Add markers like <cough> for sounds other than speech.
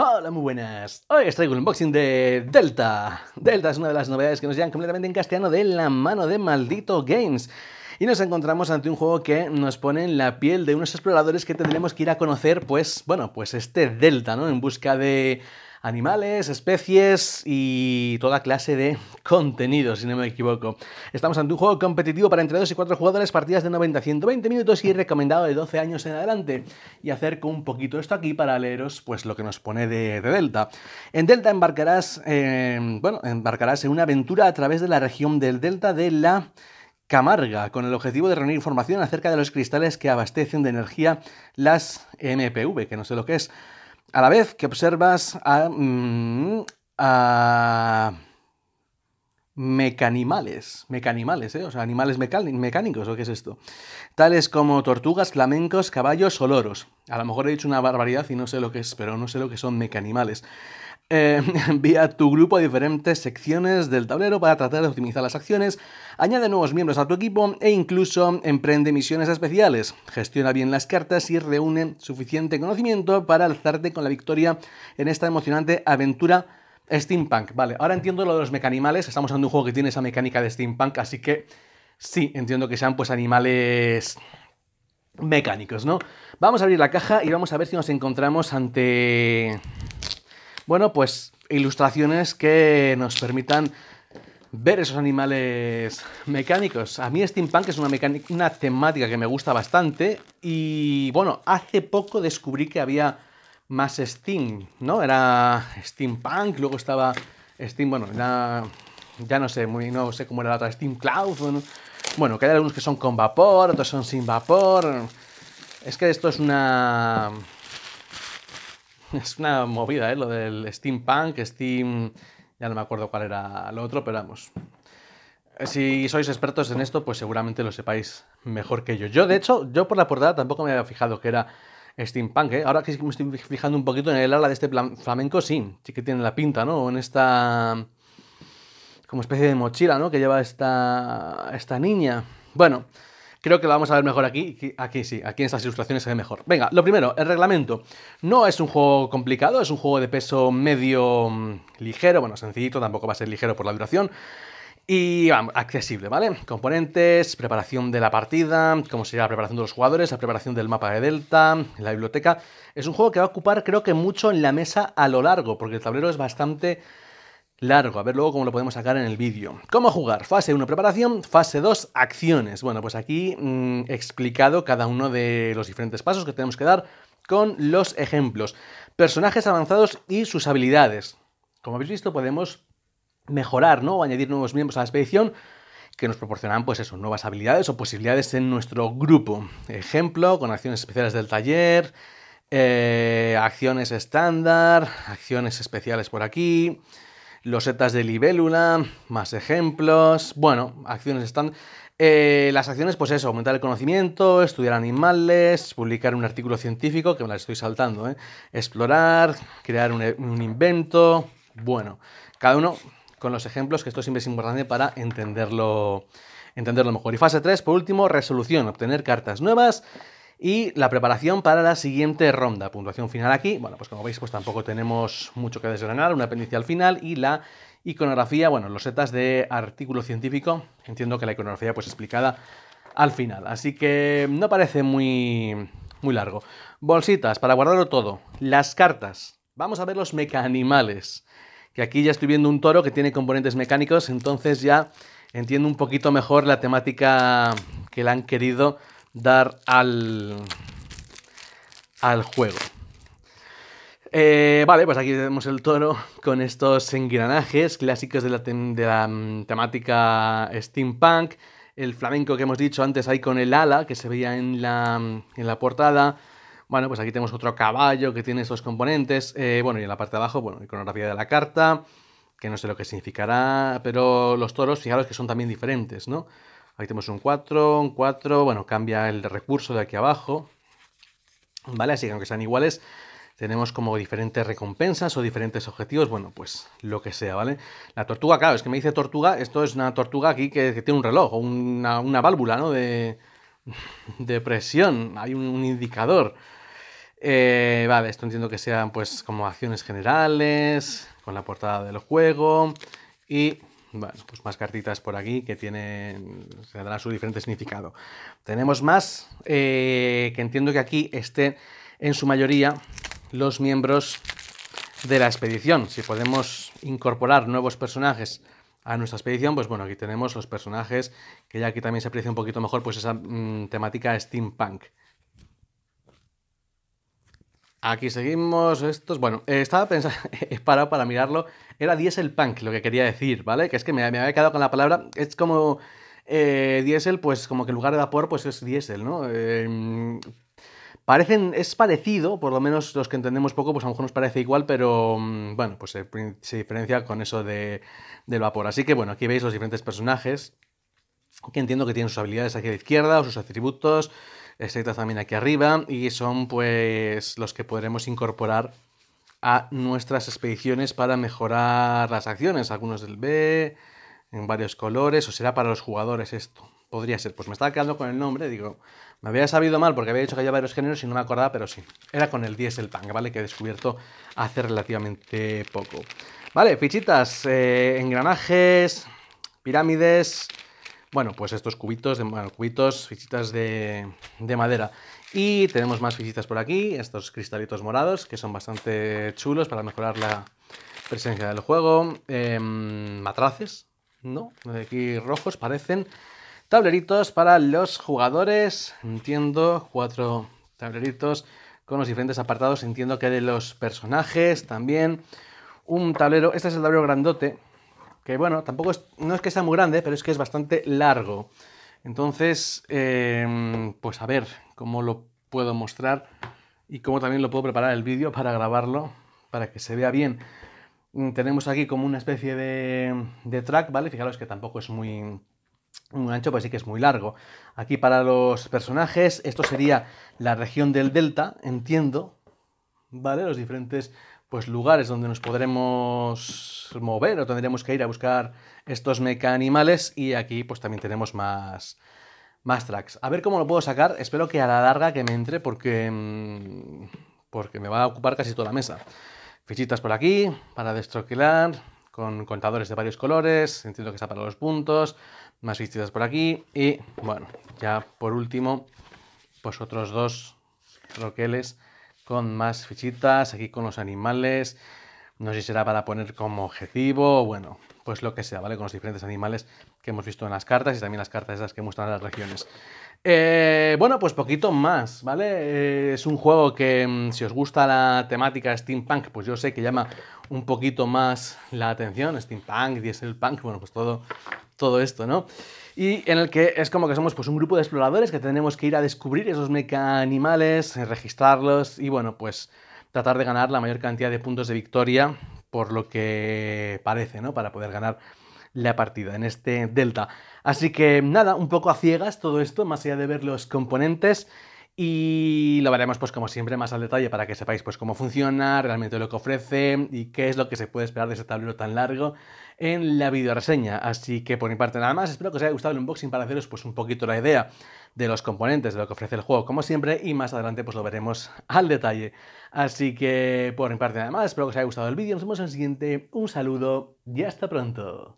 Hola, muy buenas. Hoy estoy traigo un unboxing de Delta. Delta es una de las novedades que nos llegan completamente en castellano de la mano de Maldito Games. Y nos encontramos ante un juego que nos pone en la piel de unos exploradores que tendremos que ir a conocer, pues, bueno, pues este Delta, ¿no? En busca de animales, especies y toda clase de contenido, si no me equivoco. Estamos ante un juego competitivo para entre 2 y 4 jugadores, partidas de 90 a 120 minutos y recomendado de 12 años en adelante. Y acerco un poquito esto aquí para leeros pues lo que nos pone de, Delta. En Delta embarcarás, em, bueno, embarcarás en una aventura a través de la región del Delta de la... Camarga, con el objetivo de reunir información acerca de los cristales que abastecen de energía las MPV, que no sé lo que es a la vez que observas a, mm, a mecanimales, mecanimales, ¿eh? o sea, animales mecánicos, ¿o qué es esto? Tales como tortugas, flamencos, caballos o loros. A lo mejor he dicho una barbaridad y no sé lo que es, pero no sé lo que son mecanimales eh, <laughs> envía tu grupo a diferentes secciones del tablero para tratar de optimizar las acciones, añade nuevos miembros a tu equipo e incluso emprende misiones especiales. Gestiona bien las cartas y reúne suficiente conocimiento para alzarte con la victoria en esta emocionante aventura steampunk. Vale, ahora entiendo lo de los mecanimales, estamos hablando de un juego que tiene esa mecánica de steampunk, así que sí, entiendo que sean pues animales mecánicos, ¿no? Vamos a abrir la caja y vamos a ver si nos encontramos ante bueno, pues ilustraciones que nos permitan ver esos animales mecánicos. A mí steampunk es una, una temática que me gusta bastante y bueno, hace poco descubrí que había más steam, ¿no? Era steampunk, luego estaba steam, bueno, ya no sé, muy, no sé cómo era la otra, steam cloud, bueno, que hay algunos que son con vapor, otros son sin vapor. Es que esto es una <laughs> es una movida, ¿eh? Lo del steampunk, steam... Ya no me acuerdo cuál era lo otro, pero vamos. Si sois expertos en esto, pues seguramente lo sepáis mejor que yo. Yo, de hecho, yo por la portada tampoco me había fijado que era steampunk, ¿eh? Ahora que me estoy fijando un poquito en el ala de este flamenco, sí, sí que tiene la pinta, ¿no? En esta... como especie de mochila, ¿no? Que lleva esta, esta niña. Bueno, Creo que lo vamos a ver mejor aquí. Aquí sí, aquí en estas ilustraciones se ve mejor. Venga, lo primero, el reglamento. No es un juego complicado, es un juego de peso medio mm, ligero, bueno, sencillito, tampoco va a ser ligero por la duración. Y vamos, accesible, ¿vale? Componentes, preparación de la partida, cómo sería la preparación de los jugadores, la preparación del mapa de Delta, la biblioteca. Es un juego que va a ocupar creo que mucho en la mesa a lo largo, porque el tablero es bastante largo. A ver luego cómo lo podemos sacar en el vídeo. ¿Cómo jugar? Fase 1, preparación. Fase 2, acciones. Bueno, pues aquí he mm, explicado cada uno de los diferentes pasos que tenemos que dar con los ejemplos. Personajes avanzados y sus habilidades. Como habéis visto, podemos mejorar ¿no? o añadir nuevos miembros a la expedición que nos proporcionan pues eso, nuevas habilidades o posibilidades en nuestro grupo. Ejemplo, con acciones especiales del taller, eh, acciones estándar, acciones especiales por aquí, setas de libélula, más ejemplos, bueno, acciones están... Eh, las acciones, pues eso, aumentar el conocimiento, estudiar animales, publicar un artículo científico, que me la estoy saltando, ¿eh? explorar, crear un, invento, bueno, cada uno con los ejemplos, que esto siempre es importante para entenderlo, entenderlo mejor. Y fase 3, por último, resolución, obtener cartas nuevas y la preparación para la siguiente ronda. Puntuación final aquí. Bueno, pues como veis, pues tampoco tenemos mucho que desgranar, Una apéndice al final y la iconografía, bueno, los setas de artículo científico. Entiendo que la iconografía pues explicada al final. Así que no parece muy muy largo. Bolsitas para guardarlo todo. Las cartas. Vamos a ver los mecanimales. Que aquí ya estoy viendo un toro que tiene componentes mecánicos, entonces ya entiendo un poquito mejor la temática que le han querido dar al, al juego. Eh, vale, pues aquí tenemos el toro con estos engranajes clásicos de la, mm, temática steampunk. El flamenco que hemos dicho antes ahí con el ala que se veía en la, en la portada. Bueno, pues aquí tenemos otro caballo que tiene estos componentes. Eh, bueno, y en la parte de abajo, bueno, iconografía de la carta, que no sé lo que significará, pero los toros, fijaros que son también diferentes, ¿no? Ahí tenemos un 4, un 4, bueno, cambia el recurso de aquí abajo, ¿vale? Así que aunque sean iguales, tenemos como diferentes recompensas o diferentes objetivos, bueno, pues lo que sea, ¿vale? La tortuga, claro, es que me dice tortuga, esto es una tortuga aquí que, tiene un reloj o una, válvula, ¿no? De, de, presión, hay un, indicador. Eh, vale, esto entiendo que sean pues como acciones generales, con la portada del juego y bueno, pues más cartitas por aquí que tienen, se su diferente significado. Tenemos más, eh, que entiendo que aquí estén en su mayoría los miembros de la expedición. Si podemos incorporar nuevos personajes a nuestra expedición, pues bueno, aquí tenemos los personajes que ya aquí también se aprecia un poquito mejor, pues esa mm, temática steampunk. Aquí seguimos estos. Bueno, eh, estaba pensando, <laughs> he parado para mirarlo. Era Diesel Punk lo que quería decir, ¿vale? Que es que me, me había quedado con la palabra. Es como eh, Diesel, pues como que el lugar de vapor, pues es Diesel, ¿no? Em, parecen, es parecido, por lo menos los que entendemos poco, pues a lo mejor nos parece igual, pero mm, bueno, pues se, diferencia con eso de, del vapor. Así que bueno, aquí veis los diferentes personajes que entiendo que tienen sus habilidades aquí a la izquierda o sus atributos excepto también aquí arriba y son pues los que podremos incorporar a nuestras expediciones para mejorar las acciones, algunos del B, en varios colores, o será para los jugadores esto. Podría ser, pues me estaba quedando con el nombre, digo, me había sabido mal porque había dicho que había varios géneros y no me acordaba, pero sí, era con el 10, Pang, ¿vale? Que he descubierto hace relativamente poco. Vale, fichitas, eh, engranajes, pirámides, bueno, pues estos cubitos, de, cubitos, fichitas de, madera. Y tenemos más fichitas por aquí, estos cristalitos morados, que son bastante chulos para mejorar la presencia del juego. Em, matraces, ¿no? De Aquí rojos parecen tableritos para los jugadores. Entiendo, cuatro tableritos con los diferentes apartados. Entiendo que de los personajes también. Un tablero, este es el tablero grandote, que bueno, tampoco es, no es que sea muy grande, pero es que es bastante largo. Entonces, em, pues a ver cómo lo puedo mostrar y cómo también lo puedo preparar el vídeo para grabarlo, para que se vea bien. Mm, tenemos aquí como una especie de, de track, ¿vale? Fijaros que tampoco es muy, muy ancho, pues sí que es muy largo. Aquí para los personajes, esto sería la región del delta, entiendo, ¿vale? Los diferentes pues, lugares donde nos podremos mover o tendremos que ir a buscar estos meca animales y aquí pues también tenemos más, más tracks. A ver cómo lo puedo sacar, espero que a la larga que me entre porque, mm, porque me va a ocupar casi toda la mesa. Fichitas por aquí para destroquilar, con contadores de varios colores, entiendo que está para los puntos, más fichitas por aquí y bueno, ya por último, pues otros dos troqueles con más fichitas, aquí con los animales, no sé si será para poner como objetivo, bueno, pues lo que sea, ¿vale? Con los diferentes animales que hemos visto en las cartas y también las cartas esas que muestran las regiones. Eh, bueno, pues poquito más, ¿vale? Eh, es un juego que mm, si os gusta la temática steampunk, pues yo sé que llama un poquito más la atención, steampunk, punk bueno, pues todo todo esto, ¿no? y en el que es como que somos pues un grupo de exploradores que tenemos que ir a descubrir esos meca animales, eh, registrarlos y bueno, pues tratar de ganar la mayor cantidad de puntos de victoria por lo que parece, ¿no? Para poder ganar la partida en este delta. Así que nada, un poco a ciegas todo esto, más allá de ver los componentes y lo veremos pues como siempre más al detalle para que sepáis pues cómo funciona, realmente lo que ofrece y qué es lo que se puede esperar de ese tablero tan largo en la videoreseña. Así que por mi parte nada más, espero que os haya gustado el unboxing para haceros pues un poquito la idea de los componentes, de lo que ofrece el juego como siempre y más adelante pues lo veremos al detalle. Así que por mi parte nada más, espero que os haya gustado el vídeo, nos vemos en el siguiente, un saludo y hasta pronto.